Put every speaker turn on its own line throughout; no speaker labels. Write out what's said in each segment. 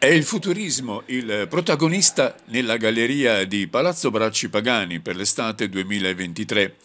È il futurismo il protagonista nella galleria di Palazzo Bracci Pagani per l'estate 2023.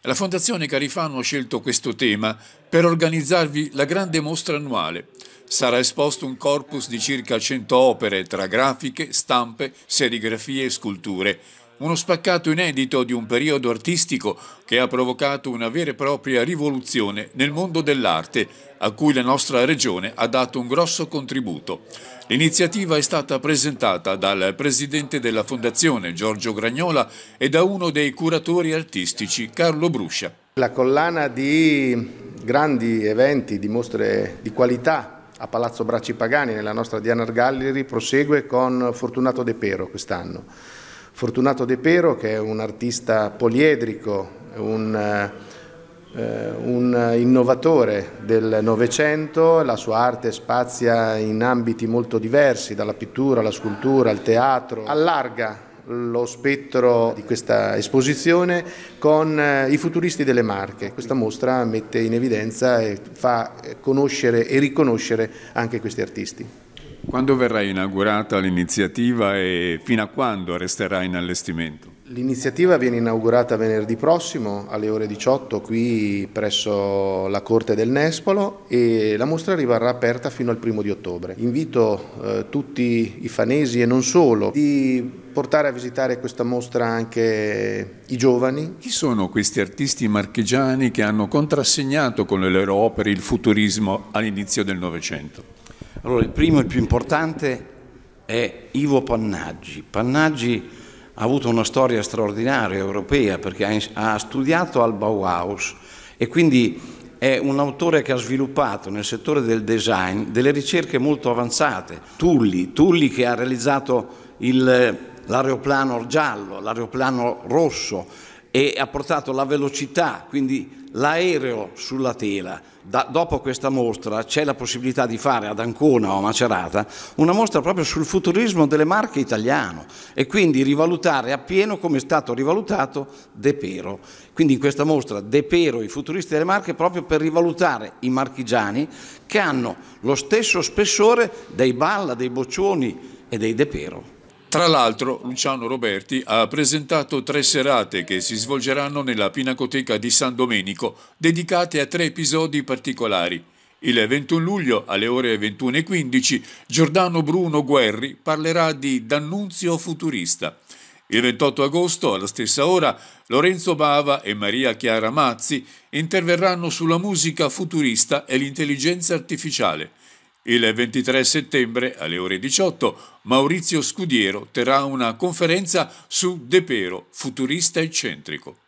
La Fondazione Carifano ha scelto questo tema per organizzarvi la grande mostra annuale. Sarà esposto un corpus di circa 100 opere tra grafiche, stampe, serigrafie e sculture uno spaccato inedito di un periodo artistico che ha provocato una vera e propria rivoluzione nel mondo dell'arte, a cui la nostra regione ha dato un grosso contributo. L'iniziativa è stata presentata dal presidente della Fondazione Giorgio Gragnola e da uno dei curatori artistici Carlo Bruscia.
La collana di grandi eventi, di mostre di qualità a Palazzo Bracci Pagani nella nostra Diana Gallery prosegue con Fortunato De Pero quest'anno. Fortunato De Pero che è un artista poliedrico, un, eh, un innovatore del Novecento, la sua arte spazia in ambiti molto diversi, dalla pittura alla scultura al teatro, allarga lo spettro di questa esposizione con eh, i futuristi delle Marche. Questa mostra mette in evidenza e fa conoscere e riconoscere anche questi artisti.
Quando verrà inaugurata l'iniziativa e fino a quando resterà in allestimento?
L'iniziativa viene inaugurata venerdì prossimo alle ore 18 qui presso la Corte del Nespolo e la mostra rimarrà aperta fino al primo di ottobre. Invito eh, tutti i fanesi e non solo di portare a visitare questa mostra anche i giovani.
Chi sono questi artisti marchigiani che hanno contrassegnato con le loro opere il futurismo all'inizio del Novecento?
Allora, il primo
e il più importante è Ivo Pannaggi. Pannaggi ha avuto una storia straordinaria europea perché ha studiato al Bauhaus e quindi è un autore che ha sviluppato nel settore del design delle ricerche molto avanzate. Tulli, Tulli che ha realizzato eh, l'aeroplano giallo, l'aeroplano rosso, e ha portato la velocità, quindi l'aereo sulla tela. Da, dopo questa mostra c'è la possibilità di fare ad Ancona o a Macerata una mostra proprio sul futurismo delle marche italiano e quindi rivalutare appieno come è stato rivalutato De Pero. Quindi in questa mostra De Pero, i futuristi delle marche, proprio per rivalutare i marchigiani che hanno lo stesso spessore dei Balla, dei Boccioni e dei De Pero.
Tra l'altro Luciano Roberti ha presentato tre serate che si svolgeranno nella Pinacoteca di San Domenico, dedicate a tre episodi particolari. Il 21 luglio alle ore 21.15 Giordano Bruno Guerri parlerà di D'Annunzio futurista. Il 28 agosto, alla stessa ora, Lorenzo Bava e Maria Chiara Mazzi interverranno sulla musica futurista e l'intelligenza artificiale. Il 23 settembre alle ore 18 Maurizio Scudiero terrà una conferenza su De Pero, futurista eccentrico.